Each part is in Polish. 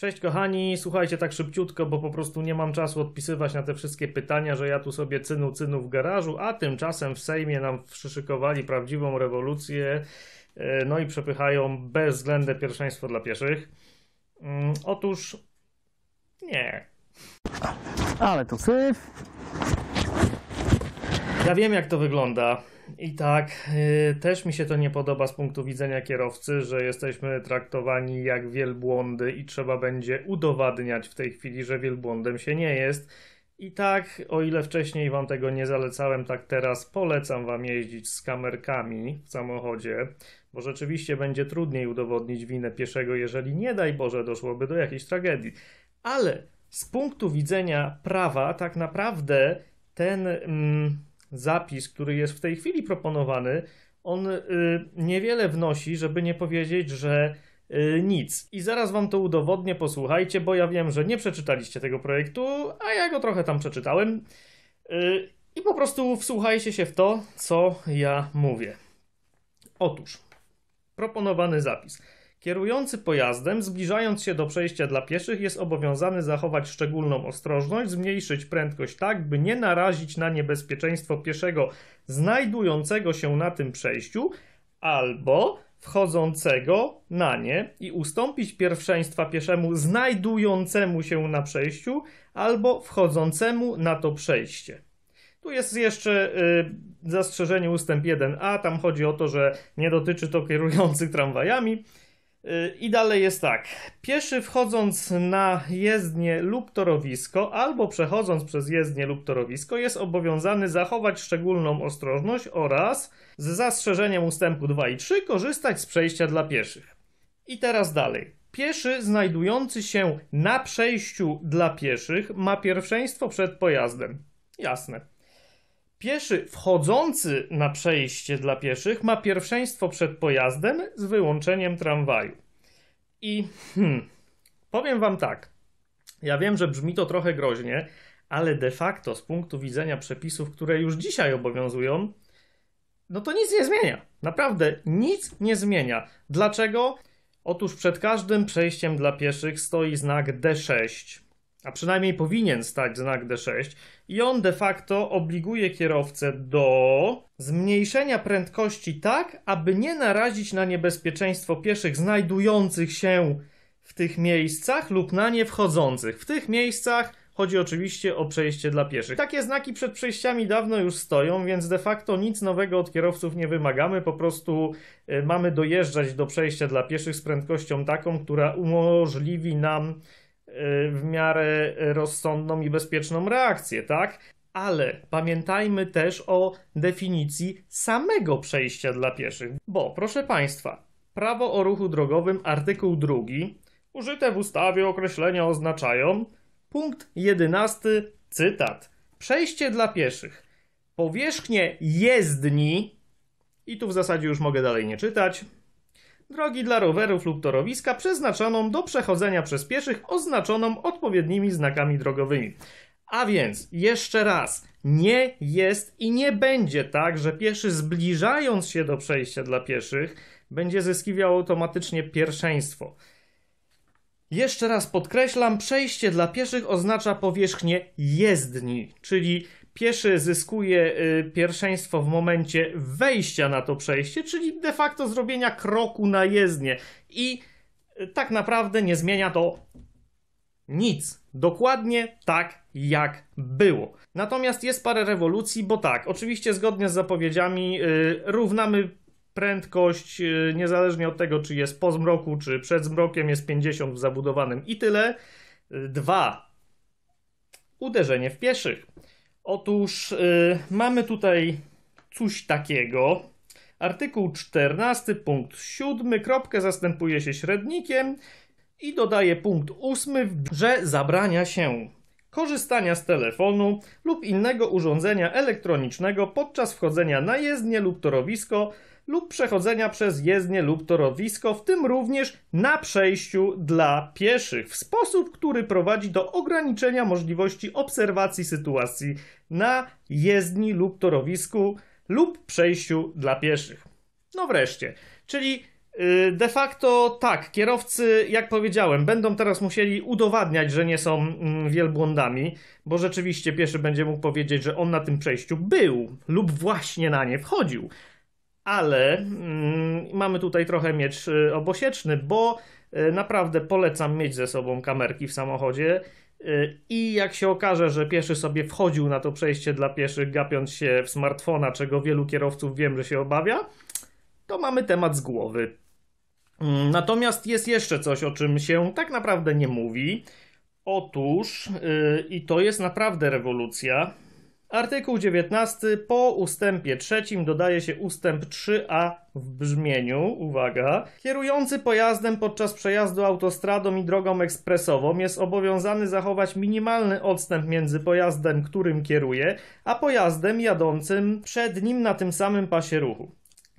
Cześć kochani, słuchajcie tak szybciutko, bo po prostu nie mam czasu odpisywać na te wszystkie pytania, że ja tu sobie cynu cynu w garażu, a tymczasem w Sejmie nam przyszykowali prawdziwą rewolucję, e, no i przepychają bezwzględne pierwszeństwo dla pieszych. Mm, otóż nie. Ale to syf. Ja wiem, jak to wygląda. I tak, yy, też mi się to nie podoba z punktu widzenia kierowcy, że jesteśmy traktowani jak wielbłądy i trzeba będzie udowadniać w tej chwili, że wielbłądem się nie jest. I tak, o ile wcześniej Wam tego nie zalecałem, tak teraz polecam Wam jeździć z kamerkami w samochodzie, bo rzeczywiście będzie trudniej udowodnić winę pieszego, jeżeli nie daj Boże doszłoby do jakiejś tragedii. Ale z punktu widzenia prawa, tak naprawdę ten. Mm, zapis, który jest w tej chwili proponowany, on y, niewiele wnosi, żeby nie powiedzieć, że y, nic. I zaraz wam to udowodnię, posłuchajcie, bo ja wiem, że nie przeczytaliście tego projektu, a ja go trochę tam przeczytałem. Y, I po prostu wsłuchajcie się w to, co ja mówię. Otóż, proponowany zapis. Kierujący pojazdem, zbliżając się do przejścia dla pieszych, jest obowiązany zachować szczególną ostrożność, zmniejszyć prędkość tak, by nie narazić na niebezpieczeństwo pieszego znajdującego się na tym przejściu albo wchodzącego na nie i ustąpić pierwszeństwa pieszemu znajdującemu się na przejściu albo wchodzącemu na to przejście. Tu jest jeszcze y, zastrzeżenie ustęp 1a, tam chodzi o to, że nie dotyczy to kierujących tramwajami. Y, I dalej jest tak. Pieszy wchodząc na jezdnię lub torowisko, albo przechodząc przez jezdnię lub torowisko, jest obowiązany zachować szczególną ostrożność oraz z zastrzeżeniem ustępu 2 i 3 korzystać z przejścia dla pieszych. I teraz dalej. Pieszy znajdujący się na przejściu dla pieszych ma pierwszeństwo przed pojazdem. Jasne. Pieszy wchodzący na przejście dla pieszych ma pierwszeństwo przed pojazdem z wyłączeniem tramwaju. I hmm, powiem Wam tak. Ja wiem, że brzmi to trochę groźnie, ale de facto z punktu widzenia przepisów, które już dzisiaj obowiązują, no to nic nie zmienia. Naprawdę nic nie zmienia. Dlaczego? Otóż przed każdym przejściem dla pieszych stoi znak D6 a przynajmniej powinien stać znak D6, i on de facto obliguje kierowcę do zmniejszenia prędkości tak, aby nie narazić na niebezpieczeństwo pieszych znajdujących się w tych miejscach lub na nie wchodzących. W tych miejscach chodzi oczywiście o przejście dla pieszych. Takie znaki przed przejściami dawno już stoją, więc de facto nic nowego od kierowców nie wymagamy, po prostu y, mamy dojeżdżać do przejścia dla pieszych z prędkością taką, która umożliwi nam Y, w miarę rozsądną i bezpieczną reakcję, tak? Ale pamiętajmy też o definicji samego przejścia dla pieszych, bo proszę Państwa, prawo o ruchu drogowym, artykuł 2, użyte w ustawie określenia oznaczają punkt 11, cytat. Przejście dla pieszych. Powierzchnie jezdni, i tu w zasadzie już mogę dalej nie czytać, drogi dla rowerów lub torowiska przeznaczoną do przechodzenia przez pieszych oznaczoną odpowiednimi znakami drogowymi. A więc, jeszcze raz, nie jest i nie będzie tak, że pieszy zbliżając się do przejścia dla pieszych będzie zyskiwał automatycznie pierwszeństwo. Jeszcze raz podkreślam, przejście dla pieszych oznacza powierzchnię jezdni, czyli Pieszy zyskuje y, pierwszeństwo w momencie wejścia na to przejście, czyli de facto zrobienia kroku na jezdnię. I y, tak naprawdę nie zmienia to nic. Dokładnie tak jak było. Natomiast jest parę rewolucji, bo tak, oczywiście zgodnie z zapowiedziami yy, równamy prędkość yy, niezależnie od tego, czy jest po zmroku, czy przed zmrokiem, jest 50 w zabudowanym i tyle. Yy, dwa, uderzenie w pieszych. Otóż y, mamy tutaj coś takiego. Artykuł 14, punkt 7, kropkę zastępuje się średnikiem i dodaje punkt 8, że zabrania się korzystania z telefonu lub innego urządzenia elektronicznego podczas wchodzenia na jezdnię lub torowisko lub przechodzenia przez jezdnię lub torowisko, w tym również na przejściu dla pieszych, w sposób, który prowadzi do ograniczenia możliwości obserwacji sytuacji na jezdni lub torowisku lub przejściu dla pieszych. No wreszcie, czyli y, de facto tak, kierowcy, jak powiedziałem, będą teraz musieli udowadniać, że nie są mm, wielbłądami, bo rzeczywiście pieszy będzie mógł powiedzieć, że on na tym przejściu był lub właśnie na nie wchodził ale mm, mamy tutaj trochę miecz y, obosieczny, bo y, naprawdę polecam mieć ze sobą kamerki w samochodzie. Y, I jak się okaże, że pieszy sobie wchodził na to przejście dla pieszych, gapiąc się w smartfona, czego wielu kierowców wiem, że się obawia, to mamy temat z głowy. Mm, natomiast jest jeszcze coś, o czym się tak naprawdę nie mówi. Otóż, yy, i to jest naprawdę rewolucja, Artykuł 19 po ustępie trzecim dodaje się ustęp 3a w brzmieniu, uwaga, kierujący pojazdem podczas przejazdu autostradą i drogą ekspresową jest obowiązany zachować minimalny odstęp między pojazdem, którym kieruje, a pojazdem jadącym przed nim na tym samym pasie ruchu.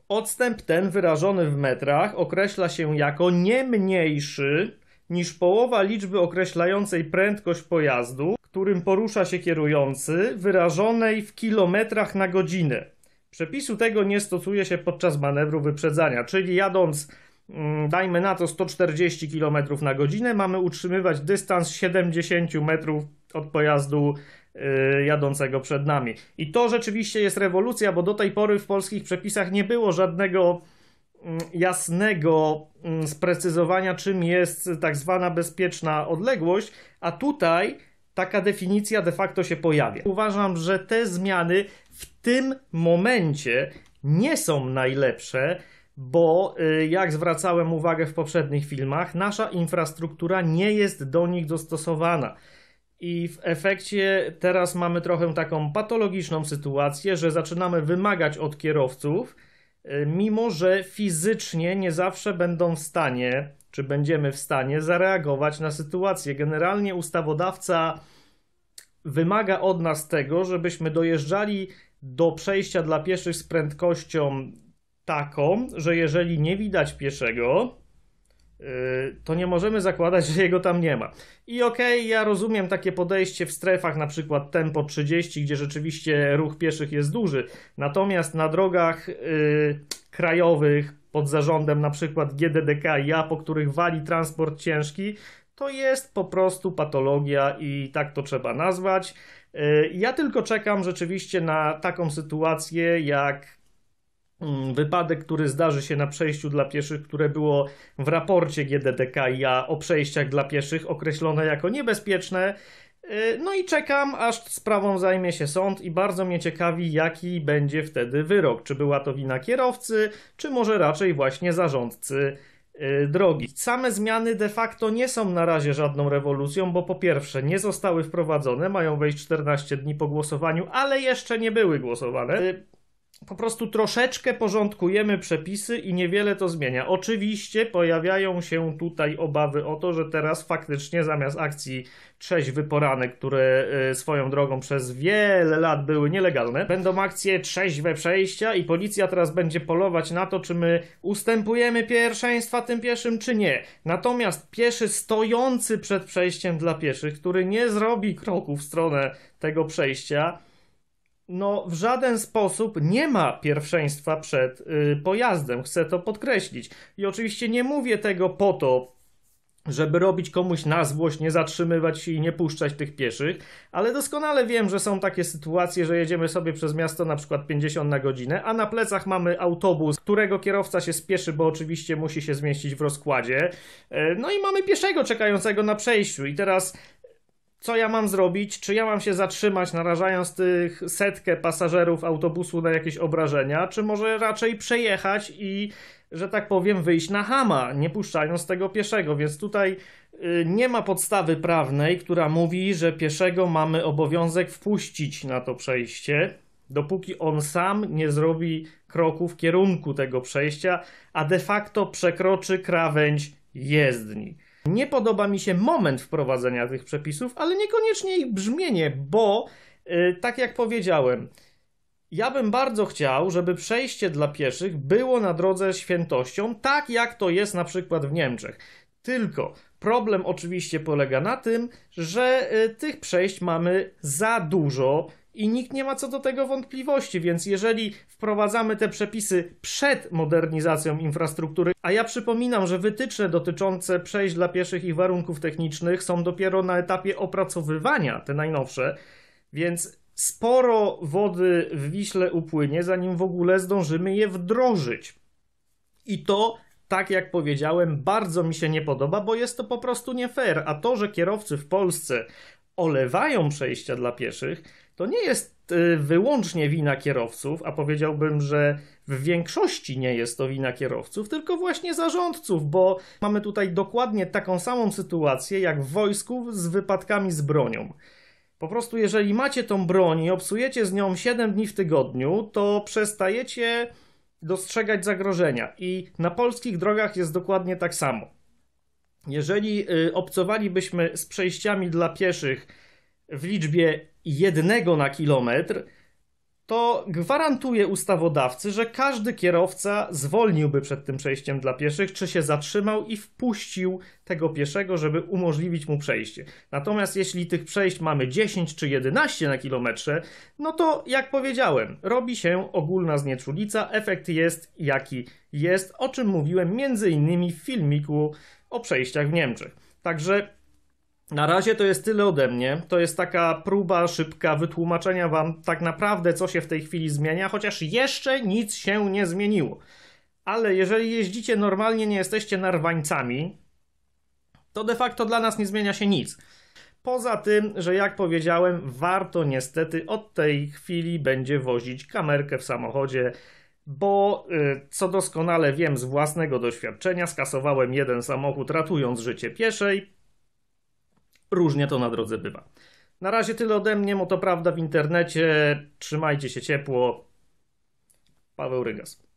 Odstęp ten wyrażony w metrach określa się jako nie mniejszy niż połowa liczby określającej prędkość pojazdu którym porusza się kierujący, wyrażonej w kilometrach na godzinę. Przepisu tego nie stosuje się podczas manewru wyprzedzania, czyli jadąc, mm, dajmy na to 140 km na godzinę, mamy utrzymywać dystans 70 metrów od pojazdu y, jadącego przed nami. I to rzeczywiście jest rewolucja, bo do tej pory w polskich przepisach nie było żadnego mm, jasnego mm, sprecyzowania, czym jest tak zwana bezpieczna odległość, a tutaj taka definicja de facto się pojawia. Uważam, że te zmiany w tym momencie nie są najlepsze, bo y, jak zwracałem uwagę w poprzednich filmach, nasza infrastruktura nie jest do nich dostosowana. I w efekcie teraz mamy trochę taką patologiczną sytuację, że zaczynamy wymagać od kierowców, y, mimo że fizycznie nie zawsze będą w stanie czy będziemy w stanie zareagować na sytuację. Generalnie ustawodawca wymaga od nas tego, żebyśmy dojeżdżali do przejścia dla pieszych z prędkością taką, że jeżeli nie widać pieszego, y, to nie możemy zakładać, że jego tam nie ma. I okej, okay, ja rozumiem takie podejście w strefach, na przykład tempo 30, gdzie rzeczywiście ruch pieszych jest duży, natomiast na drogach y, krajowych pod zarządem na przykład GDDK i po których wali transport ciężki, to jest po prostu patologia i tak to trzeba nazwać. Y, ja tylko czekam rzeczywiście na taką sytuację jak mm, wypadek, który zdarzy się na przejściu dla pieszych, które było w raporcie GDDKiA o przejściach dla pieszych określone jako niebezpieczne E, no i czekam, aż sprawą zajmie się sąd i bardzo mnie ciekawi, jaki będzie wtedy wyrok. Czy była to wina kierowcy, czy może raczej właśnie zarządcy e, drogi. Same zmiany de facto nie są na razie żadną rewolucją, bo po pierwsze nie zostały wprowadzone, mają wejść 14 dni po głosowaniu, ale jeszcze nie były głosowane. E, po prostu troszeczkę porządkujemy przepisy i niewiele to zmienia. Oczywiście pojawiają się tutaj obawy o to, że teraz faktycznie zamiast akcji trzeźwy wyporane, które e, swoją drogą przez wiele lat były nielegalne, będą akcje trzeźwe przejścia i policja teraz będzie polować na to, czy my ustępujemy pierwszeństwa tym pieszym, czy nie. Natomiast pieszy stojący przed przejściem dla pieszych, który nie zrobi kroku w stronę tego przejścia, no, w żaden sposób nie ma pierwszeństwa przed y, pojazdem. Chcę to podkreślić. I oczywiście nie mówię tego po to, żeby robić komuś na złość, nie zatrzymywać się i nie puszczać tych pieszych, ale doskonale wiem, że są takie sytuacje, że jedziemy sobie przez miasto na przykład 50 na godzinę, a na plecach mamy autobus, którego kierowca się spieszy, bo oczywiście musi się zmieścić w rozkładzie, e, no i mamy pieszego czekającego na przejściu i teraz co ja mam zrobić, czy ja mam się zatrzymać, narażając tych setkę pasażerów autobusu na jakieś obrażenia, czy może raczej przejechać i, że tak powiem, wyjść na hama, nie puszczając tego pieszego. Więc tutaj y, nie ma podstawy prawnej, która mówi, że pieszego mamy obowiązek wpuścić na to przejście, dopóki on sam nie zrobi kroku w kierunku tego przejścia, a de facto przekroczy krawędź jezdni. Nie podoba mi się moment wprowadzenia tych przepisów, ale niekoniecznie ich brzmienie, bo yy, tak jak powiedziałem, ja bym bardzo chciał, żeby przejście dla pieszych było na drodze świętością, tak jak to jest na przykład w Niemczech. Tylko problem oczywiście polega na tym, że y, tych przejść mamy za dużo. I nikt nie ma co do tego wątpliwości, więc jeżeli wprowadzamy te przepisy przed modernizacją infrastruktury, a ja przypominam, że wytyczne dotyczące przejść dla pieszych i warunków technicznych są dopiero na etapie opracowywania, te najnowsze, więc sporo wody w Wiśle upłynie, zanim w ogóle zdążymy je wdrożyć. I to tak jak powiedziałem, bardzo mi się nie podoba, bo jest to po prostu nie fair. A to, że kierowcy w Polsce olewają przejścia dla pieszych, to nie jest y, wyłącznie wina kierowców, a powiedziałbym, że w większości nie jest to wina kierowców, tylko właśnie zarządców, bo mamy tutaj dokładnie taką samą sytuację jak w wojsku z wypadkami z bronią. Po prostu, jeżeli macie tą broń i obsujecie z nią 7 dni w tygodniu, to przestajecie dostrzegać zagrożenia. I na polskich drogach jest dokładnie tak samo. Jeżeli y, obcowalibyśmy z przejściami dla pieszych w liczbie jednego na kilometr, to gwarantuje ustawodawcy, że każdy kierowca zwolniłby przed tym przejściem dla pieszych, czy się zatrzymał i wpuścił tego pieszego, żeby umożliwić mu przejście. Natomiast jeśli tych przejść mamy 10 czy 11 na kilometrze, no to jak powiedziałem, robi się ogólna znieczulica, efekt jest jaki jest, o czym mówiłem między innymi w filmiku o przejściach w Niemczech. Także na razie to jest tyle ode mnie. To jest taka próba szybka wytłumaczenia Wam tak naprawdę, co się w tej chwili zmienia, chociaż jeszcze nic się nie zmieniło. Ale jeżeli jeździcie normalnie, nie jesteście narwańcami, to de facto dla nas nie zmienia się nic. Poza tym, że jak powiedziałem, warto niestety od tej chwili będzie wozić kamerkę w samochodzie, bo y, co doskonale wiem z własnego doświadczenia, skasowałem jeden samochód ratując życie pieszej, Różnie to na drodze bywa. Na razie tyle ode mnie, prawda w internecie. Trzymajcie się ciepło. Paweł Rygas.